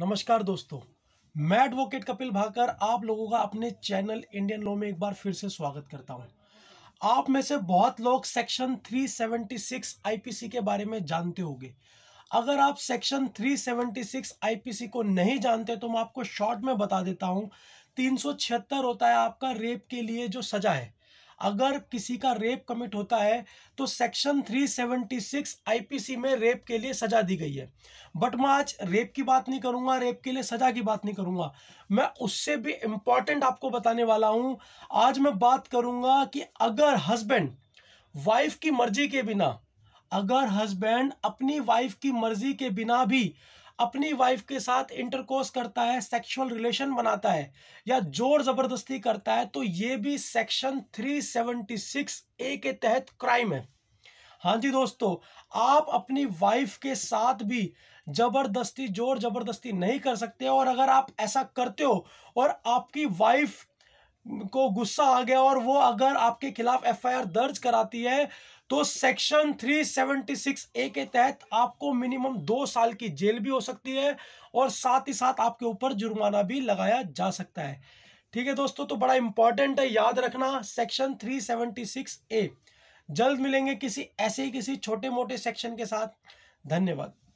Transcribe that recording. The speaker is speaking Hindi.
नमस्कार दोस्तों मैं एडवोकेट कपिल भाकर आप लोगों का अपने चैनल इंडियन लॉ में एक बार फिर से स्वागत करता हूं आप में से बहुत लोग सेक्शन 376 आईपीसी के बारे में जानते होंगे अगर आप सेक्शन 376 आईपीसी को नहीं जानते तो मैं आपको शॉर्ट में बता देता हूं 376 होता है आपका रेप के लिए जो सजा है अगर किसी का रेप कमिट होता है तो सेक्शन 376 आईपीसी में रेप के लिए सजा दी गई है बट मैं आज रेप की बात नहीं करूंगा रेप के लिए सजा की बात नहीं करूंगा मैं उससे भी इंपॉर्टेंट आपको बताने वाला हूं आज मैं बात करूंगा कि अगर हस्बैंड वाइफ की मर्जी के बिना अगर हस्बैंड अपनी वाइफ की मर्जी के बिना भी अपनी वाइफ के साथ इंटरकोर्स करता है सेक्सुअल रिलेशन बनाता है या जोर जबरदस्ती करता है तो ये भी सेक्शन 376 ए के तहत क्राइम है हाँ जी दोस्तों आप अपनी वाइफ के साथ भी जबरदस्ती जोर जबरदस्ती नहीं कर सकते और अगर आप ऐसा करते हो और आपकी वाइफ को गुस्सा आ गया और वो अगर आपके खिलाफ एफआईआर दर्ज कराती है तो सेक्शन 376 ए के तहत आपको मिनिमम दो साल की जेल भी हो सकती है और साथ ही साथ आपके ऊपर जुर्माना भी लगाया जा सकता है ठीक है दोस्तों तो बड़ा इंपॉर्टेंट है याद रखना सेक्शन 376 ए जल्द मिलेंगे किसी ऐसे ही किसी छोटे मोटे सेक्शन के साथ धन्यवाद